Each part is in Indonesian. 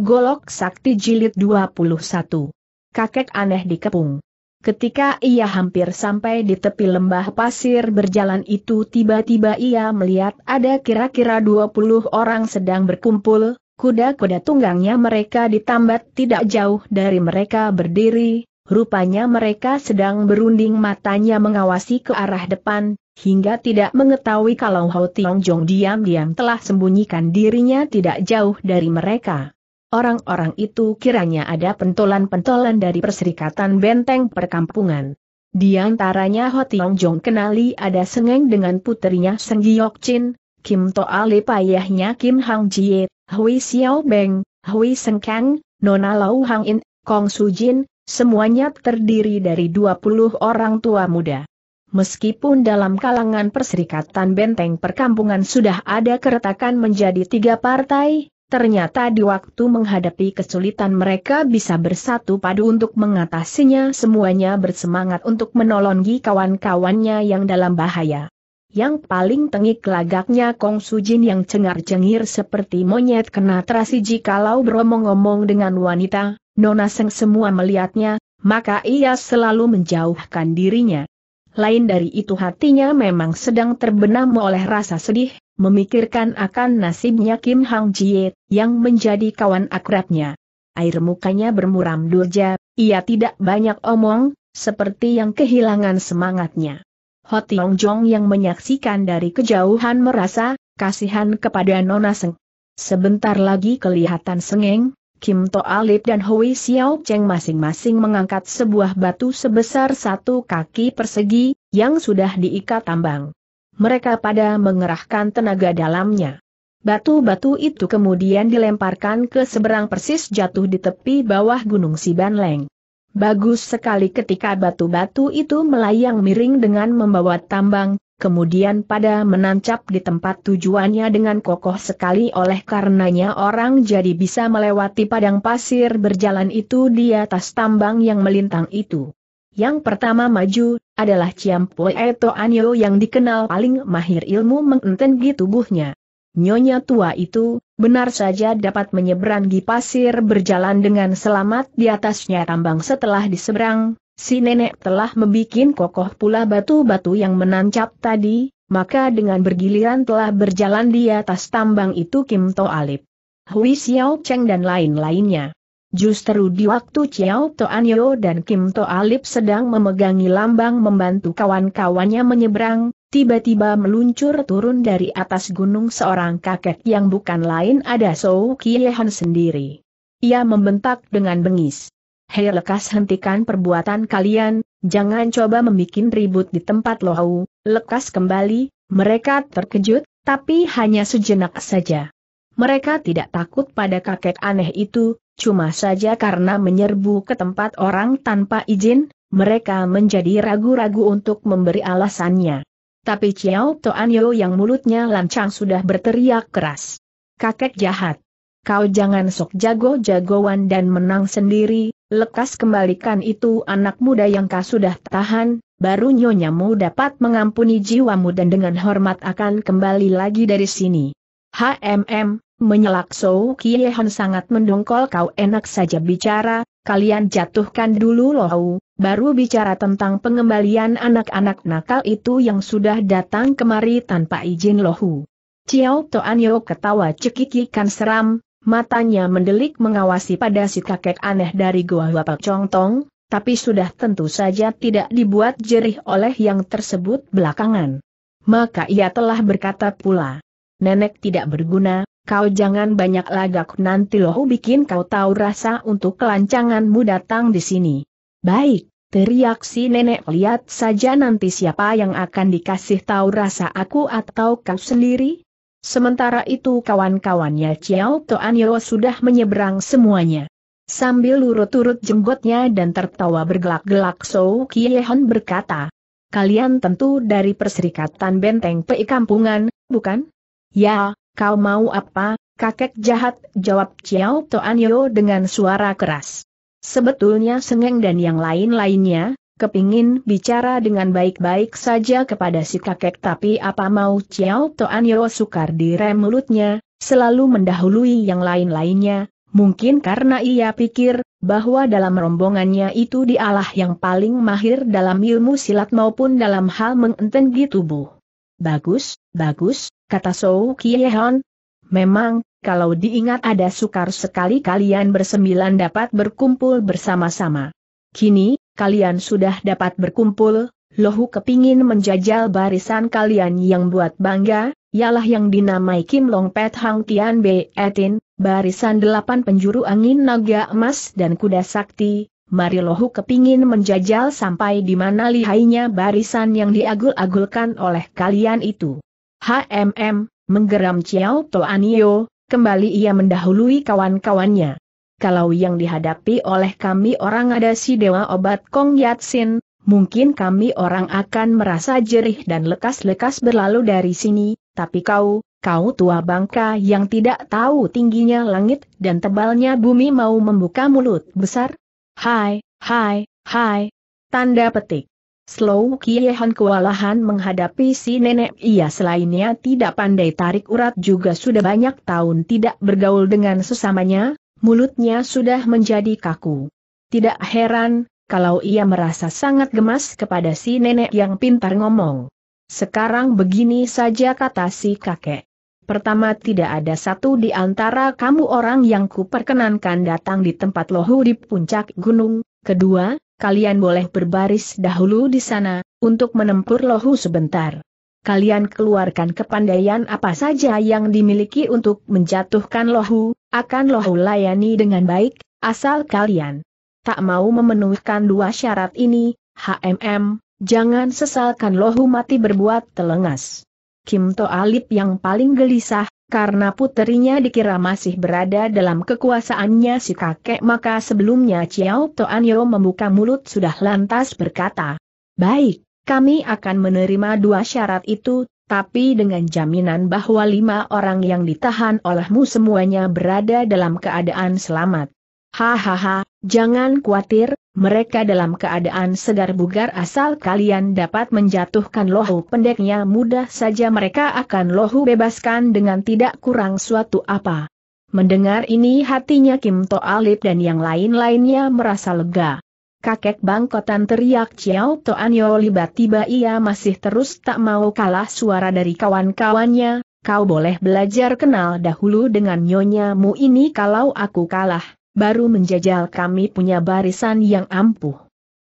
Golok Sakti Jilid 21. Kakek aneh dikepung. Ketika ia hampir sampai di tepi lembah pasir berjalan itu tiba-tiba ia melihat ada kira-kira 20 orang sedang berkumpul, kuda-kuda tunggangnya mereka ditambat tidak jauh dari mereka berdiri, rupanya mereka sedang berunding matanya mengawasi ke arah depan, hingga tidak mengetahui kalau Hao Tiong Jong diam-diam telah sembunyikan dirinya tidak jauh dari mereka. Orang-orang itu kiranya ada pentolan-pentolan dari Perserikatan Benteng Perkampungan. Di antaranya Ho Tiong Jong kenali ada Sengeng dengan putrinya Seng Giok Chin, Kim Toale payahnya Kim Hang Jie, Hui Xiao Beng, Hui Seng Kang, Nona Lau Hang In, Kong Su Jin, semuanya terdiri dari 20 orang tua muda. Meskipun dalam kalangan perserikatan benteng perkampungan sudah ada keretakan menjadi tiga partai, Ternyata di waktu menghadapi kesulitan mereka bisa bersatu padu untuk mengatasinya semuanya bersemangat untuk menolongi kawan-kawannya yang dalam bahaya. Yang paling tengik lagaknya Kong Su Jin yang cengar-cengir seperti monyet kena terasi jikalau beromong-omong dengan wanita, Nona Seng semua melihatnya, maka ia selalu menjauhkan dirinya. Lain dari itu hatinya memang sedang terbenam oleh rasa sedih, memikirkan akan nasibnya Kim Hang Jie, yang menjadi kawan akrabnya. Air mukanya bermuram durja, ia tidak banyak omong, seperti yang kehilangan semangatnya. Ho Tiong Jong yang menyaksikan dari kejauhan merasa, kasihan kepada Nona Seng. Sebentar lagi kelihatan sengeng, Kim To Alip dan Hui Xiao Cheng masing-masing mengangkat sebuah batu sebesar satu kaki persegi, yang sudah diikat tambang mereka pada mengerahkan tenaga dalamnya. Batu-batu itu kemudian dilemparkan ke seberang persis jatuh di tepi bawah gunung Sibanleng. Bagus sekali ketika batu-batu itu melayang miring dengan membawa tambang, kemudian pada menancap di tempat tujuannya dengan kokoh sekali oleh karenanya orang jadi bisa melewati padang pasir berjalan itu di atas tambang yang melintang itu. Yang pertama maju, adalah Chiam Pue Eto Anyo yang dikenal paling mahir ilmu mengentengi tubuhnya. Nyonya tua itu, benar saja dapat menyeberangi pasir berjalan dengan selamat di atasnya tambang setelah diseberang, si nenek telah membuat kokoh pula batu-batu yang menancap tadi, maka dengan bergiliran telah berjalan di atas tambang itu Kim To Alip. Hui Xiao Cheng dan lain-lainnya. Justru di waktu Chiao Toanyo dan Kim To Alip sedang memegangi lambang membantu kawan-kawannya menyeberang, tiba-tiba meluncur turun dari atas gunung seorang kakek yang bukan lain ada Sou Kiehan sendiri. Ia membentak dengan bengis. Hei lekas hentikan perbuatan kalian, jangan coba membuat ribut di tempat lohau, lekas kembali, mereka terkejut, tapi hanya sejenak saja. Mereka tidak takut pada kakek aneh itu, cuma saja karena menyerbu ke tempat orang tanpa izin, mereka menjadi ragu-ragu untuk memberi alasannya. Tapi Chiao Toanyo yang mulutnya lancang sudah berteriak keras. Kakek jahat. Kau jangan sok jago-jagoan dan menang sendiri, lekas kembalikan itu anak muda yang kau sudah tahan, baru nyonyamu dapat mengampuni jiwamu dan dengan hormat akan kembali lagi dari sini. HMM, Menyelak Sou Kiehan sangat mendongkol kau enak saja bicara, kalian jatuhkan dulu lohu, baru bicara tentang pengembalian anak-anak nakal itu yang sudah datang kemari tanpa izin lohu. Ciao Toanyo ketawa cekikikan seram, matanya mendelik mengawasi pada si kakek aneh dari Goa Bapak Tong, tapi sudah tentu saja tidak dibuat jerih oleh yang tersebut belakangan. Maka ia telah berkata pula, Nenek tidak berguna, Kau jangan banyak lagak nanti loh bikin kau tahu rasa untuk kelancanganmu datang di sini. Baik, teriak si nenek lihat saja nanti siapa yang akan dikasih tahu rasa aku atau kau sendiri. Sementara itu kawan-kawannya Ciao Chiao Toanyo sudah menyeberang semuanya. Sambil lurut-urut jenggotnya dan tertawa bergelak-gelak Sou Kiehon berkata, Kalian tentu dari Perserikatan Benteng PI Kampungan, bukan? Ya, kau mau apa, kakek jahat, jawab Chiao Toanyo dengan suara keras. Sebetulnya Sengeng dan yang lain-lainnya, kepingin bicara dengan baik-baik saja kepada si kakek tapi apa mau Chiao Toanyo sukar direm mulutnya, selalu mendahului yang lain-lainnya, Mungkin karena ia pikir, bahwa dalam rombongannya itu dialah yang paling mahir dalam ilmu silat maupun dalam hal mengentengi tubuh. Bagus, bagus, kata Sou Kiehon. Memang, kalau diingat ada sukar sekali kalian bersembilan dapat berkumpul bersama-sama. Kini, kalian sudah dapat berkumpul, Lohu kepingin menjajal barisan kalian yang buat bangga, ialah yang dinamai Kim Long Pet Hang Tian Be Etin, barisan delapan penjuru angin naga emas dan kuda sakti, Mari Lohu kepingin menjajal sampai di mana lihainya barisan yang diagul-agulkan oleh kalian itu. HMM, menggeram Chiao Toanio, kembali ia mendahului kawan-kawannya. Kalau yang dihadapi oleh kami orang ada si dewa obat Kong Yatsin, mungkin kami orang akan merasa jerih dan lekas-lekas berlalu dari sini, tapi kau, kau tua bangka yang tidak tahu tingginya langit dan tebalnya bumi mau membuka mulut besar? Hai, hai, hai. Tanda petik. Slow Kiehan kewalahan menghadapi si nenek ia selainnya tidak pandai tarik urat juga sudah banyak tahun tidak bergaul dengan sesamanya, mulutnya sudah menjadi kaku. Tidak heran, kalau ia merasa sangat gemas kepada si nenek yang pintar ngomong. Sekarang begini saja kata si kakek. Pertama tidak ada satu di antara kamu orang yang kuperkenankan datang di tempat lohu di puncak gunung, kedua, kalian boleh berbaris dahulu di sana, untuk menempur lohu sebentar. Kalian keluarkan kepandaian apa saja yang dimiliki untuk menjatuhkan lohu, akan lohu layani dengan baik, asal kalian tak mau memenuhkan dua syarat ini, HMM, jangan sesalkan lohu mati berbuat telengas. Kim To Alip yang paling gelisah, karena puterinya dikira masih berada dalam kekuasaannya si kakek maka sebelumnya Chiao Toanyo membuka mulut sudah lantas berkata, Baik, kami akan menerima dua syarat itu, tapi dengan jaminan bahwa lima orang yang ditahan olehmu semuanya berada dalam keadaan selamat. Hahaha, jangan khawatir, mereka dalam keadaan segar bugar asal kalian dapat menjatuhkan lohu pendeknya mudah saja mereka akan lohu bebaskan dengan tidak kurang suatu apa. Mendengar ini hatinya Kim To Alip dan yang lain-lainnya merasa lega. Kakek bangkotan teriak Ciao To Anyo tiba-tiba ia masih terus tak mau kalah suara dari kawan-kawannya, kau boleh belajar kenal dahulu dengan nyonyamu ini kalau aku kalah baru menjajal kami punya barisan yang ampuh.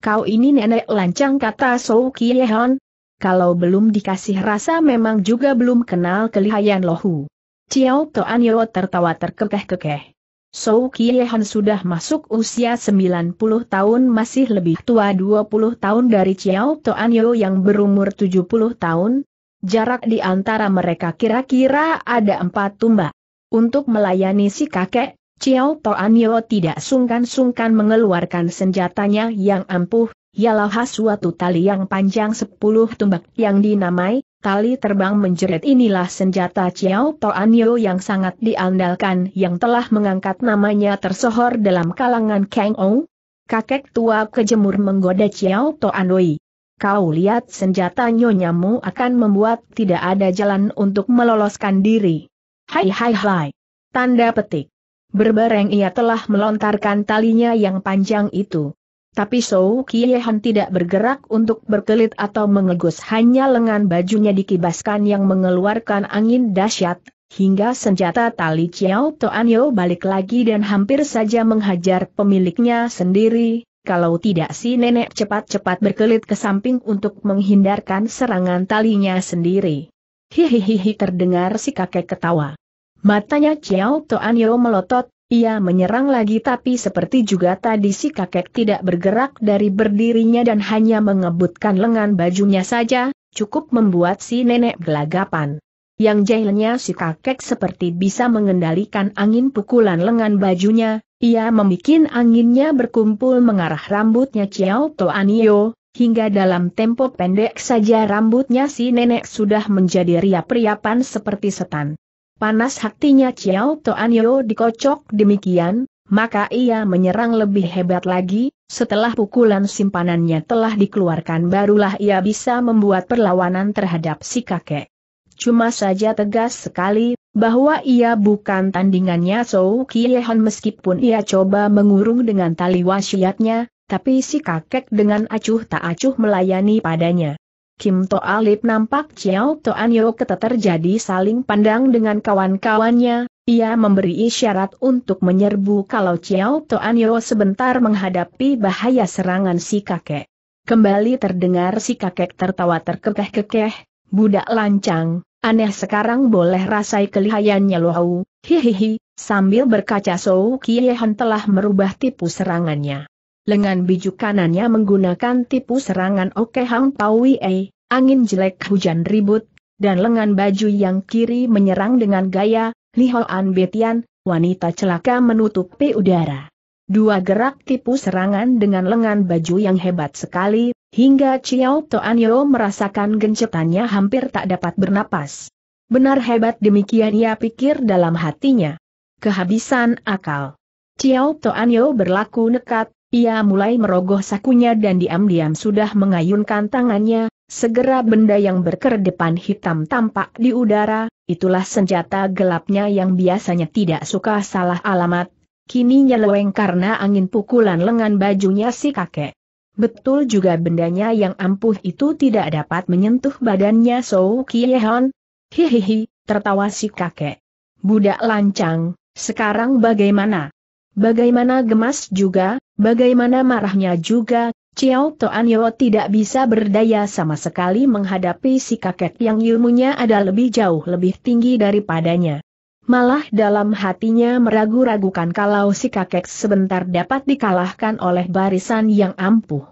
Kau ini nenek lancang kata Sou Kiehon. Kalau belum dikasih rasa memang juga belum kenal kelihayan lohu. Ciao Toan Yeo tertawa terkekeh-kekeh. Sou Kiehon sudah masuk usia 90 tahun masih lebih tua 20 tahun dari Ciao Toan Yeo yang berumur 70 tahun, Jarak di antara mereka kira-kira ada empat tumbak. Untuk melayani si kakek, Chiao Anio tidak sungkan-sungkan mengeluarkan senjatanya yang ampuh, ialah suatu tali yang panjang sepuluh tumbak yang dinamai, tali terbang menjerit inilah senjata Chiao Anio yang sangat diandalkan yang telah mengangkat namanya tersohor dalam kalangan Kang Ong. Kakek tua kejemur menggoda Chiao Toanoi. Kau lihat senjata nyonyamu akan membuat tidak ada jalan untuk meloloskan diri. Hai hai hai. Tanda petik. Berbareng ia telah melontarkan talinya yang panjang itu. Tapi Sou Kiehan tidak bergerak untuk berkelit atau mengegus hanya lengan bajunya dikibaskan yang mengeluarkan angin dahsyat, hingga senjata tali Chiao Toanyo balik lagi dan hampir saja menghajar pemiliknya sendiri, kalau tidak si nenek cepat-cepat berkelit ke samping untuk menghindarkan serangan talinya sendiri. Hihihihi terdengar si kakek ketawa. Matanya Chiao Toanyo melotot, ia menyerang lagi tapi seperti juga tadi si kakek tidak bergerak dari berdirinya dan hanya mengebutkan lengan bajunya saja, cukup membuat si nenek gelagapan. Yang jahilnya si kakek seperti bisa mengendalikan angin pukulan lengan bajunya, ia membuat anginnya berkumpul mengarah rambutnya Chiao Toanio, hingga dalam tempo pendek saja rambutnya si nenek sudah menjadi riap-riapan seperti setan. Panas hatinya Chiao Toanyo dikocok demikian, maka ia menyerang lebih hebat lagi, setelah pukulan simpanannya telah dikeluarkan barulah ia bisa membuat perlawanan terhadap si kakek. Cuma saja tegas sekali, bahwa ia bukan tandingannya Sou Kiehon meskipun ia coba mengurung dengan tali wasiatnya, tapi si kakek dengan acuh tak acuh melayani padanya. Kim To Alip nampak Ciao To Anyo keteter jadi saling pandang dengan kawan-kawannya, ia memberi isyarat untuk menyerbu kalau Ciao To Anyo sebentar menghadapi bahaya serangan si kakek. Kembali terdengar si kakek tertawa terkekeh-kekeh, budak lancang, aneh sekarang boleh rasai kelihayannya lohau. hihihi, sambil berkaca Soo Kiehan telah merubah tipu serangannya lengan biju kanannya menggunakan tipu serangan Oke Hang Paui E, angin jelek hujan ribut, dan lengan baju yang kiri menyerang dengan gaya, Lihoan Betian, wanita celaka menutupi udara. Dua gerak tipu serangan dengan lengan baju yang hebat sekali, hingga Chiao Toanyo merasakan gencetannya hampir tak dapat bernapas. Benar hebat demikian ia pikir dalam hatinya. Kehabisan akal. Chiao Toanyo berlaku nekat, ia mulai merogoh sakunya dan diam-diam sudah mengayunkan tangannya, segera benda yang berkedepan hitam tampak di udara, itulah senjata gelapnya yang biasanya tidak suka salah alamat, kini nyeleweng karena angin pukulan lengan bajunya si kakek. Betul juga bendanya yang ampuh itu tidak dapat menyentuh badannya Sou Kiehon. Hihihi, tertawa si kakek. Budak lancang, sekarang bagaimana? Bagaimana gemas juga, bagaimana marahnya juga, Chiao Toanyo tidak bisa berdaya sama sekali menghadapi si kakek yang ilmunya ada lebih jauh lebih tinggi daripadanya. Malah dalam hatinya meragu-ragukan kalau si kakek sebentar dapat dikalahkan oleh barisan yang ampuh.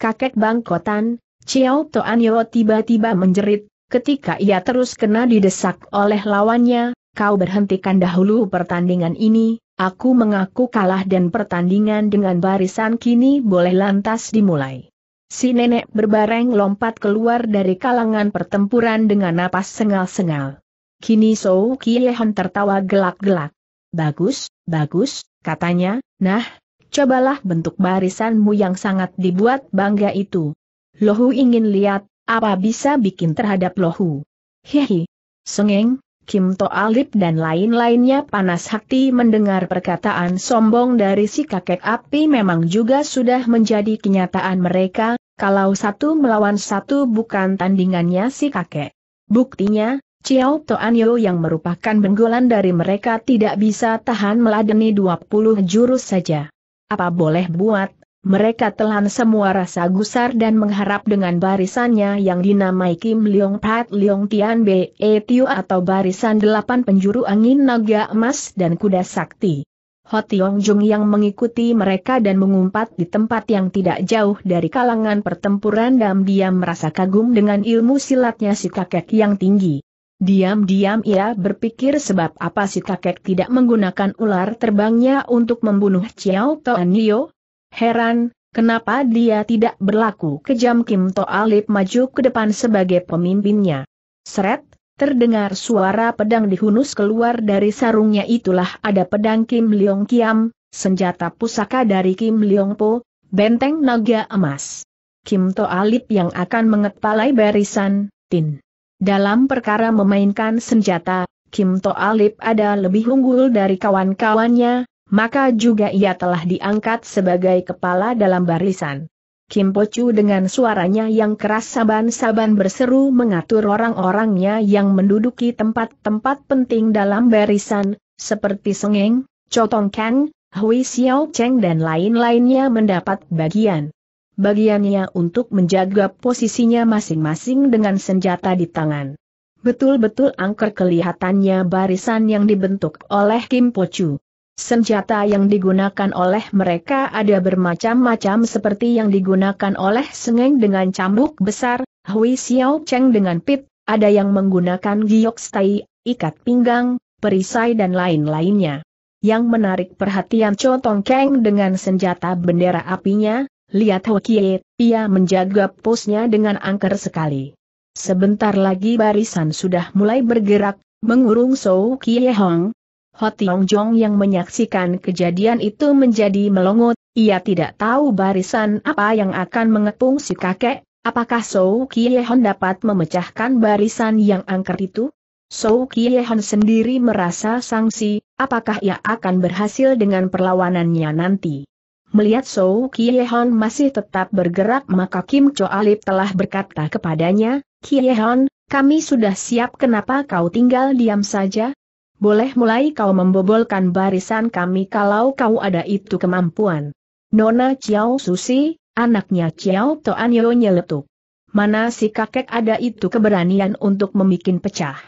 Kakek bangkotan, Chiao Toanyo tiba-tiba menjerit, ketika ia terus kena didesak oleh lawannya, kau berhentikan dahulu pertandingan ini, Aku mengaku kalah dan pertandingan dengan barisan kini boleh lantas dimulai. Si nenek berbareng lompat keluar dari kalangan pertempuran dengan napas sengal-sengal. Kini Sou Kiehan tertawa gelak-gelak. Bagus, bagus, katanya, nah, cobalah bentuk barisanmu yang sangat dibuat bangga itu. Lohu ingin lihat, apa bisa bikin terhadap Lohu. Hehe. Sengeng, Kim To Alip dan lain-lainnya panas hati mendengar perkataan sombong dari si kakek api memang juga sudah menjadi kenyataan mereka, kalau satu melawan satu bukan tandingannya si kakek. Buktinya, Chiao Anyo yang merupakan benggolan dari mereka tidak bisa tahan meladeni 20 jurus saja. Apa boleh buat, mereka telan semua rasa gusar dan mengharap dengan barisannya yang dinamai Kim Leong Pat Leong Tian Be e Tiu atau barisan delapan penjuru angin naga emas dan kuda sakti. Ho Tiong Jung yang mengikuti mereka dan mengumpat di tempat yang tidak jauh dari kalangan pertempuran dan dia merasa kagum dengan ilmu silatnya si kakek yang tinggi. Diam-diam ia berpikir sebab apa si kakek tidak menggunakan ular terbangnya untuk membunuh Chiao Toan Nio, Heran, kenapa dia tidak berlaku kejam Kim To Alip maju ke depan sebagai pemimpinnya. Seret, terdengar suara pedang dihunus keluar dari sarungnya itulah ada pedang Kim Leong Kiam, senjata pusaka dari Kim Leong Po, benteng naga emas. Kim To Alip yang akan mengepalai barisan, Tin. Dalam perkara memainkan senjata, Kim To Alip ada lebih unggul dari kawan-kawannya, maka juga ia telah diangkat sebagai kepala dalam barisan. Kim Pocu dengan suaranya yang keras saban-saban berseru mengatur orang-orangnya yang menduduki tempat-tempat penting dalam barisan, seperti Sengeng, Chotong Kang, Hui Xiao Cheng dan lain-lainnya mendapat bagian. Bagiannya untuk menjaga posisinya masing-masing dengan senjata di tangan. Betul-betul angker kelihatannya barisan yang dibentuk oleh Kim Pocu. Senjata yang digunakan oleh mereka ada bermacam-macam seperti yang digunakan oleh Sengeng dengan cambuk besar, Hui Xiao Cheng dengan pit, ada yang menggunakan giok stai, ikat pinggang, perisai dan lain-lainnya. Yang menarik perhatian Cho Tong Keng dengan senjata bendera apinya, lihat Hokie, ia menjaga posnya dengan angker sekali. Sebentar lagi barisan sudah mulai bergerak, mengurung Sou Kie Hong, Ho Tiong Jong yang menyaksikan kejadian itu menjadi melongot, ia tidak tahu barisan apa yang akan mengepung si kakek, apakah Sou Kiehon dapat memecahkan barisan yang angker itu? Sou Kiehon sendiri merasa sangsi, apakah ia akan berhasil dengan perlawanannya nanti? Melihat Sou Kiehon masih tetap bergerak maka Kim Cho Alip telah berkata kepadanya, Kiehon, kami sudah siap kenapa kau tinggal diam saja? boleh mulai kau membobolkan barisan kami kalau kau ada itu kemampuan. Nona Chiao Susi, anaknya Chiao Toanyo nyeletuk. Mana si kakek ada itu keberanian untuk memikin pecah.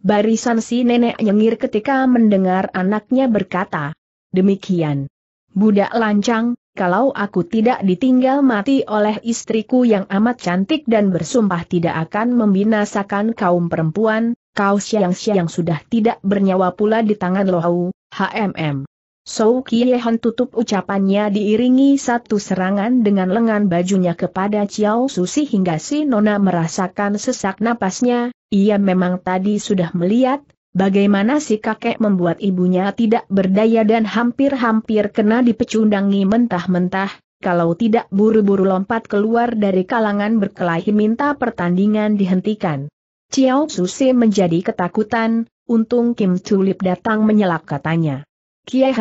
Barisan si nenek nyengir ketika mendengar anaknya berkata. Demikian. Budak lancang, kalau aku tidak ditinggal mati oleh istriku yang amat cantik dan bersumpah tidak akan membinasakan kaum perempuan, kau siang-siang sudah tidak bernyawa pula di tangan Lohau, HMM. So Kiehan tutup ucapannya diiringi satu serangan dengan lengan bajunya kepada Chiao Susi hingga si Nona merasakan sesak napasnya, ia memang tadi sudah melihat, bagaimana si kakek membuat ibunya tidak berdaya dan hampir-hampir kena dipecundangi mentah-mentah, kalau tidak buru-buru lompat keluar dari kalangan berkelahi minta pertandingan dihentikan. Chiao Suse menjadi ketakutan, untung Kim Tulip datang menyelak katanya. Kiai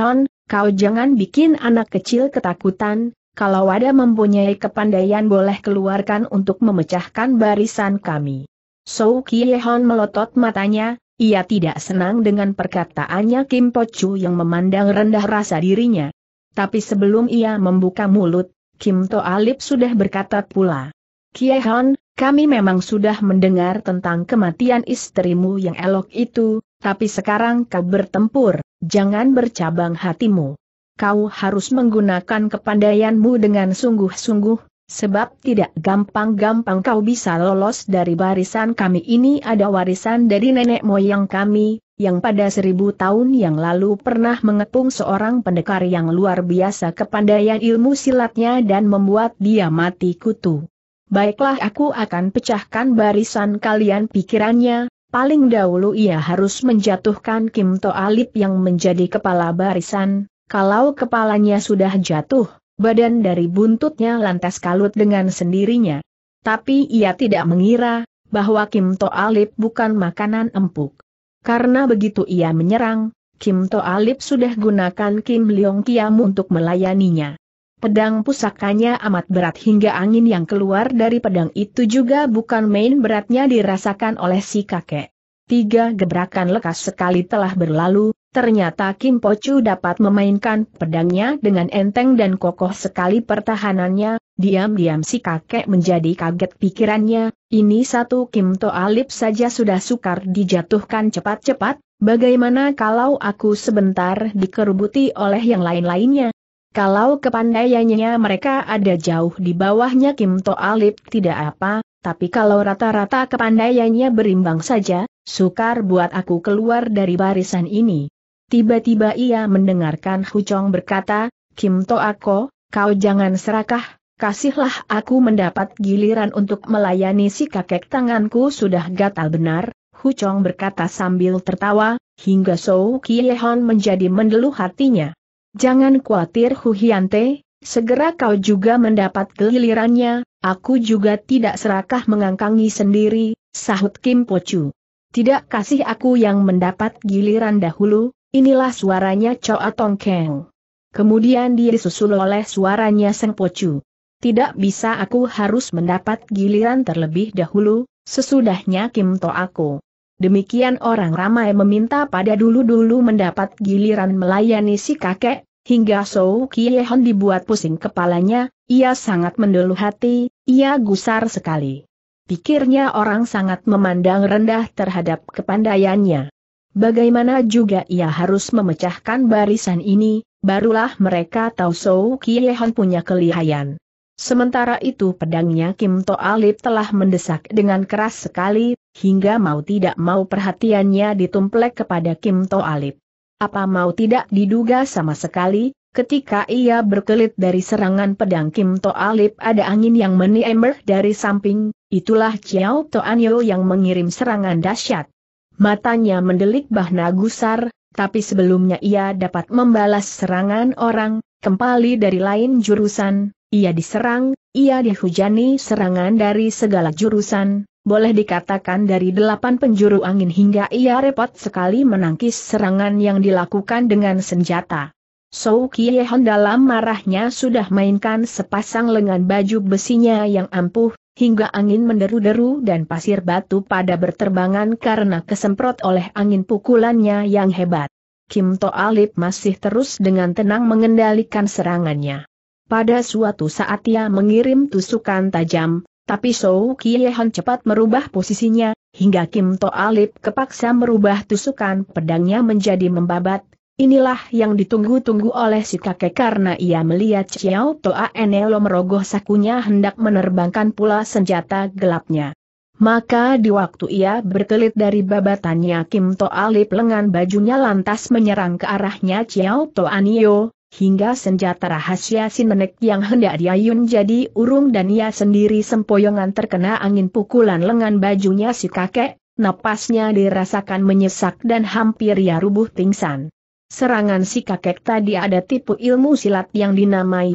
kau jangan bikin anak kecil ketakutan, kalau ada mempunyai kepandaian boleh keluarkan untuk memecahkan barisan kami. So Kiai Han melotot matanya, ia tidak senang dengan perkataannya Kim Pochu yang memandang rendah rasa dirinya. Tapi sebelum ia membuka mulut, Kim To Alip sudah berkata pula. Kiai Han, kami memang sudah mendengar tentang kematian istrimu yang elok itu, tapi sekarang kau bertempur, jangan bercabang hatimu. Kau harus menggunakan kepandaianmu dengan sungguh-sungguh, Sebab tidak gampang-gampang kau bisa lolos dari barisan kami ini ada warisan dari nenek moyang kami, yang pada seribu tahun yang lalu pernah mengepung seorang pendekar yang luar biasa kepandaian ilmu silatnya dan membuat dia mati kutu baiklah aku akan pecahkan barisan kalian pikirannya, paling dahulu ia harus menjatuhkan Kim To Alip yang menjadi kepala barisan, kalau kepalanya sudah jatuh, badan dari buntutnya lantas kalut dengan sendirinya. Tapi ia tidak mengira, bahwa Kim To Alip bukan makanan empuk. Karena begitu ia menyerang, Kim To Alip sudah gunakan Kim Leong Kiam untuk melayaninya. Pedang pusakanya amat berat hingga angin yang keluar dari pedang itu juga bukan main beratnya dirasakan oleh si kakek. Tiga gebrakan lekas sekali telah berlalu, ternyata Kim Pochu dapat memainkan pedangnya dengan enteng dan kokoh sekali pertahanannya, diam-diam si kakek menjadi kaget pikirannya, ini satu Kim To Alip saja sudah sukar dijatuhkan cepat-cepat, bagaimana kalau aku sebentar dikerubuti oleh yang lain-lainnya? Kalau kepandaiannya mereka ada jauh di bawahnya Kim To Alip tidak apa, tapi kalau rata-rata kepandaiannya berimbang saja, sukar buat aku keluar dari barisan ini. Tiba-tiba ia mendengarkan Hucong berkata, Kim To Ako, kau jangan serakah, kasihlah aku mendapat giliran untuk melayani si kakek tanganku sudah gatal benar, Hucong berkata sambil tertawa, hingga So Kiehon menjadi mendeluh hatinya. Jangan khawatir Huhiante, segera kau juga mendapat gelirannya, aku juga tidak serakah mengangkangi sendiri, sahut Kim Pochu. Tidak kasih aku yang mendapat giliran dahulu, inilah suaranya Choa Tong Keng. Kemudian dia disusul oleh suaranya Seng Pochu. Tidak bisa aku harus mendapat giliran terlebih dahulu, sesudahnya Kim To aku. Demikian orang ramai meminta pada dulu-dulu mendapat giliran melayani si kakek, hingga Sou Kiehon dibuat pusing kepalanya, ia sangat mendeluh hati, ia gusar sekali. Pikirnya orang sangat memandang rendah terhadap kepandaiannya. Bagaimana juga ia harus memecahkan barisan ini, barulah mereka tahu Sou Kiehon punya kelihayan. Sementara itu pedangnya Kim To Alip telah mendesak dengan keras sekali, hingga mau tidak mau perhatiannya ditumplek kepada Kim To Alip. Apa mau tidak diduga sama sekali, ketika ia berkelit dari serangan pedang Kim To Alip, ada angin yang meniember dari samping, itulah Chiao Anyo yang mengirim serangan dahsyat. Matanya mendelik bahna gusar, tapi sebelumnya ia dapat membalas serangan orang, kembali dari lain jurusan, ia diserang, ia dihujani serangan dari segala jurusan, boleh dikatakan dari delapan penjuru angin hingga ia repot sekali menangkis serangan yang dilakukan dengan senjata. Sou Kiehon dalam marahnya sudah mainkan sepasang lengan baju besinya yang ampuh, hingga angin menderu-deru dan pasir batu pada berterbangan karena kesemprot oleh angin pukulannya yang hebat. Kim To Alip masih terus dengan tenang mengendalikan serangannya. Pada suatu saat ia mengirim tusukan tajam, tapi Sou Kiehan cepat merubah posisinya, hingga Kim To Alip kepaksa merubah tusukan pedangnya menjadi membabat. Inilah yang ditunggu-tunggu oleh si kakek karena ia melihat Xiao Toa Enelo merogoh sakunya hendak menerbangkan pula senjata gelapnya. Maka di waktu ia berkelit dari babatannya Kim To Alip lengan bajunya lantas menyerang ke arahnya Xiao To Anio, hingga senjata rahasia Sinenek yang hendak diayun jadi urung dan ia sendiri sempoyongan terkena angin pukulan lengan bajunya si kakek, napasnya dirasakan menyesak dan hampir ia rubuh pingsan. Serangan si kakek tadi ada tipu ilmu silat yang dinamai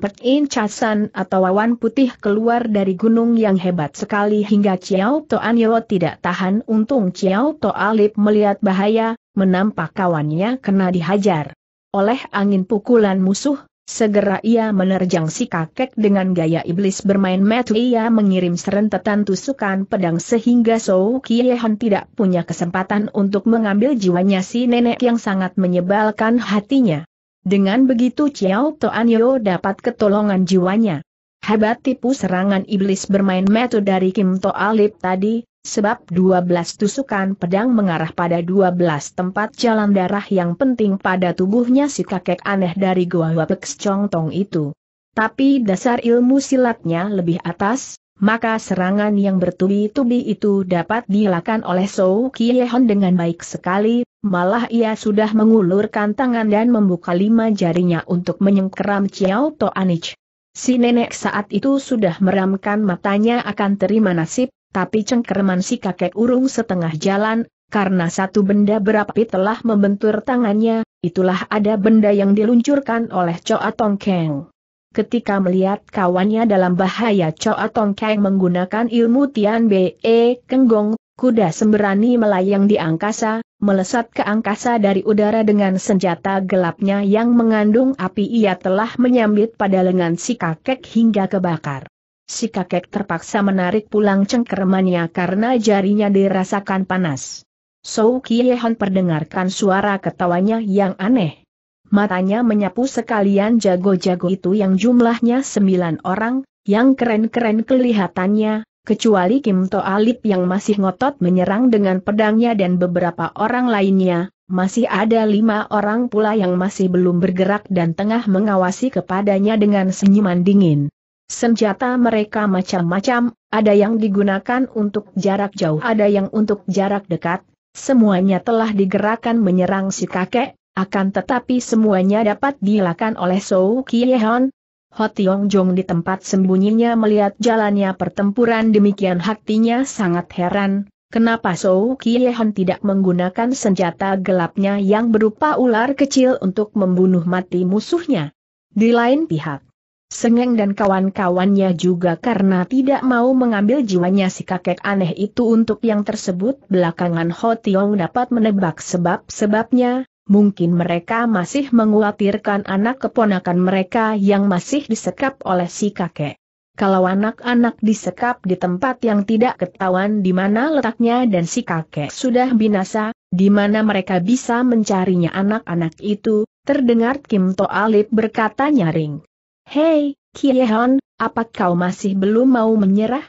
Casan atau awan putih keluar dari gunung yang hebat sekali hingga Chiao Toanyo tidak tahan untung Chiao alip melihat bahaya, menampak kawannya kena dihajar. Oleh angin pukulan musuh, segera ia menerjang si kakek dengan gaya iblis bermain metu ia mengirim serentetan tusukan pedang sehingga Sou Kiehan tidak punya kesempatan untuk mengambil jiwanya si nenek yang sangat menyebalkan hatinya. Dengan begitu Chiao Toanyo dapat ketolongan jiwanya. Hebat tipu serangan iblis bermain metu dari Kim Toalip tadi, sebab 12 tusukan pedang mengarah pada 12 tempat jalan darah yang penting pada tubuhnya si kakek aneh dari Goa Chong Tong itu. Tapi dasar ilmu silatnya lebih atas, maka serangan yang bertubi-tubi itu dapat dilakukan oleh Sou Kiehon dengan baik sekali, malah ia sudah mengulurkan tangan dan membuka lima jarinya untuk menyengkeram Chiao Anich. Si nenek saat itu sudah meramkan matanya akan terima nasib, tapi cengkereman si kakek urung setengah jalan, karena satu benda berapi telah membentur tangannya, itulah ada benda yang diluncurkan oleh Choa Tongkeng. Ketika melihat kawannya dalam bahaya Choa Tongkeng menggunakan ilmu Tian Be e, Kenggong, kuda sembrani melayang di angkasa, melesat ke angkasa dari udara dengan senjata gelapnya yang mengandung api ia telah menyambit pada lengan si kakek hingga kebakar si kakek terpaksa menarik pulang cengkeremannya karena jarinya dirasakan panas. Sou Kiehan perdengarkan suara ketawanya yang aneh. Matanya menyapu sekalian jago-jago itu yang jumlahnya sembilan orang, yang keren-keren kelihatannya, kecuali Kim To Alip yang masih ngotot menyerang dengan pedangnya dan beberapa orang lainnya, masih ada lima orang pula yang masih belum bergerak dan tengah mengawasi kepadanya dengan senyuman dingin. Senjata mereka macam-macam, ada yang digunakan untuk jarak jauh, ada yang untuk jarak dekat, semuanya telah digerakkan menyerang si kakek, akan tetapi semuanya dapat dilakukan oleh Sou Kiehon. Ho Tiong Jong di tempat sembunyinya melihat jalannya pertempuran demikian hatinya sangat heran, kenapa Sou Kiehon tidak menggunakan senjata gelapnya yang berupa ular kecil untuk membunuh mati musuhnya. Di lain pihak, Sengeng dan kawan-kawannya juga karena tidak mau mengambil jiwanya si kakek aneh itu untuk yang tersebut belakangan Ho Tiong dapat menebak sebab-sebabnya, mungkin mereka masih menguatirkan anak keponakan mereka yang masih disekap oleh si kakek. Kalau anak-anak disekap di tempat yang tidak ketahuan di mana letaknya dan si kakek sudah binasa, di mana mereka bisa mencarinya anak-anak itu, terdengar Kim Toalip berkata nyaring. Hei, Kiehon, apa kau masih belum mau menyerah?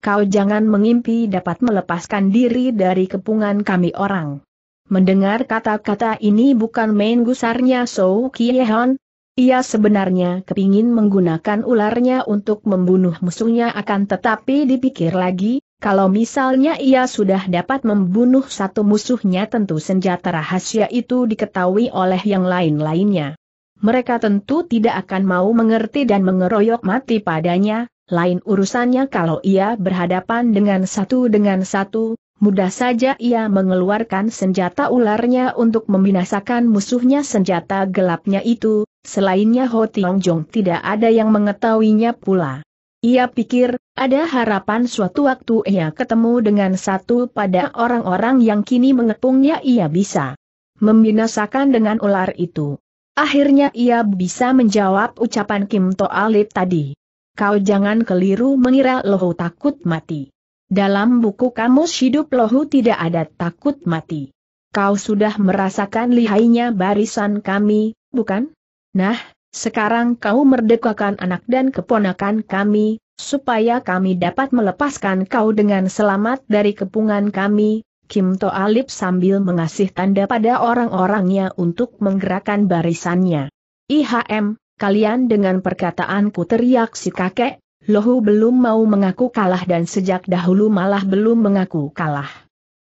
Kau jangan mengimpi dapat melepaskan diri dari kepungan kami orang. Mendengar kata-kata ini bukan main gusarnya So Kiehon. Ia sebenarnya kepingin menggunakan ularnya untuk membunuh musuhnya akan tetapi dipikir lagi, kalau misalnya ia sudah dapat membunuh satu musuhnya tentu senjata rahasia itu diketahui oleh yang lain-lainnya mereka tentu tidak akan mau mengerti dan mengeroyok mati padanya, lain urusannya kalau ia berhadapan dengan satu dengan satu, mudah saja ia mengeluarkan senjata ularnya untuk membinasakan musuhnya senjata gelapnya itu, selainnya Ho Tiong Jong tidak ada yang mengetahuinya pula. Ia pikir, ada harapan suatu waktu ia ketemu dengan satu pada orang-orang yang kini mengepungnya ia bisa membinasakan dengan ular itu. Akhirnya ia bisa menjawab ucapan Kim To Alip tadi. Kau jangan keliru mengira lohu takut mati. Dalam buku kamus hidup lohu tidak ada takut mati. Kau sudah merasakan lihainya barisan kami, bukan? Nah, sekarang kau merdekakan anak dan keponakan kami, supaya kami dapat melepaskan kau dengan selamat dari kepungan kami, Kim To Alip sambil mengasih tanda pada orang-orangnya untuk menggerakkan barisannya. IHM, kalian dengan perkataanku teriak si kakek, Lohu belum mau mengaku kalah dan sejak dahulu malah belum mengaku kalah.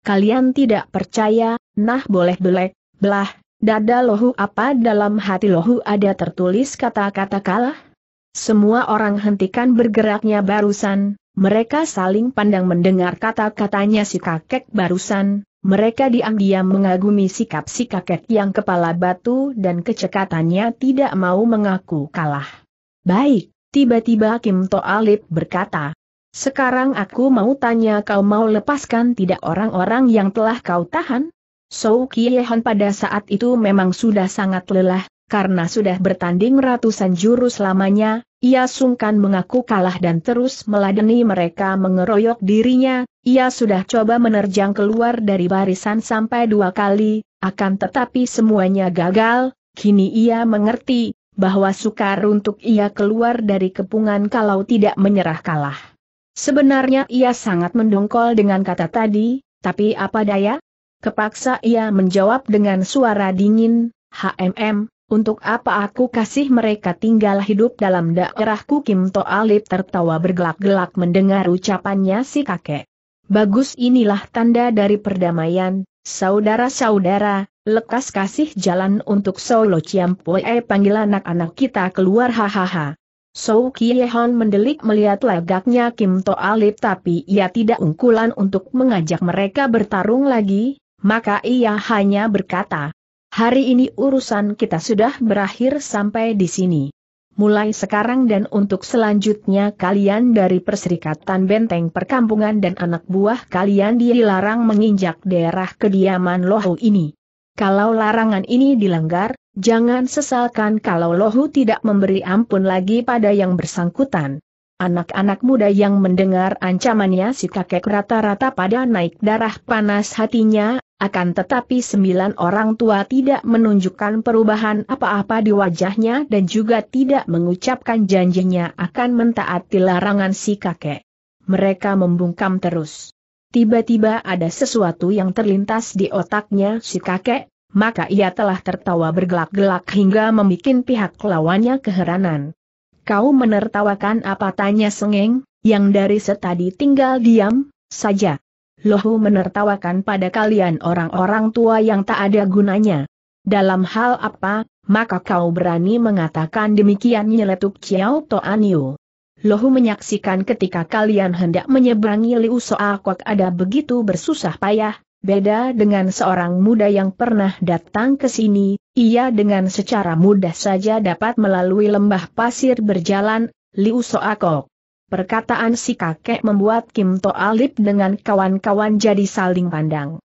Kalian tidak percaya, nah boleh belek, belah, dada Lohu apa dalam hati Lohu ada tertulis kata-kata kalah? Semua orang hentikan bergeraknya barusan, mereka saling pandang mendengar kata-katanya si kakek barusan, mereka diam-diam mengagumi sikap si kakek yang kepala batu dan kecekatannya tidak mau mengaku kalah. Baik, tiba-tiba Kim Alip berkata, sekarang aku mau tanya kau mau lepaskan tidak orang-orang yang telah kau tahan? So Kiehan pada saat itu memang sudah sangat lelah, karena sudah bertanding ratusan jurus lamanya, ia sungkan mengaku kalah dan terus meladeni mereka mengeroyok dirinya, ia sudah coba menerjang keluar dari barisan sampai dua kali, akan tetapi semuanya gagal, kini ia mengerti, bahwa sukar untuk ia keluar dari kepungan kalau tidak menyerah kalah. Sebenarnya ia sangat mendongkol dengan kata tadi, tapi apa daya? Kepaksa ia menjawab dengan suara dingin, HMM, untuk apa aku kasih mereka tinggal hidup dalam daerahku Kim To Alip tertawa bergelak-gelak mendengar ucapannya si kakek. Bagus inilah tanda dari perdamaian, saudara-saudara, lekas kasih jalan untuk Solo Ciampue panggil anak-anak kita keluar hahaha. So Kiehon mendelik melihat lagaknya Kim To Alip, tapi ia tidak ungkulan untuk mengajak mereka bertarung lagi, maka ia hanya berkata, Hari ini urusan kita sudah berakhir sampai di sini. Mulai sekarang dan untuk selanjutnya kalian dari Perserikatan Benteng Perkampungan dan anak buah kalian dilarang menginjak daerah kediaman Lohu ini. Kalau larangan ini dilanggar, jangan sesalkan kalau Lohu tidak memberi ampun lagi pada yang bersangkutan. Anak-anak muda yang mendengar ancamannya si kakek rata-rata pada naik darah panas hatinya, akan tetapi sembilan orang tua tidak menunjukkan perubahan apa-apa di wajahnya dan juga tidak mengucapkan janjinya akan mentaati larangan si kakek. Mereka membungkam terus. Tiba-tiba ada sesuatu yang terlintas di otaknya si kakek, maka ia telah tertawa bergelak-gelak hingga membuat pihak lawannya keheranan. Kau menertawakan apa tanya Sengeng, yang dari setadi tinggal diam, saja. Lohu menertawakan pada kalian orang-orang tua yang tak ada gunanya. Dalam hal apa, maka kau berani mengatakan demikian nyeletuk Chiao Toanio. Lohu menyaksikan ketika kalian hendak menyeberangi Liu Soa Kok ada begitu bersusah payah, Beda dengan seorang muda yang pernah datang ke sini, ia dengan secara mudah saja dapat melalui lembah pasir berjalan, Liu Soakok. Perkataan si kakek membuat Kim Toalip dengan kawan-kawan jadi saling pandang.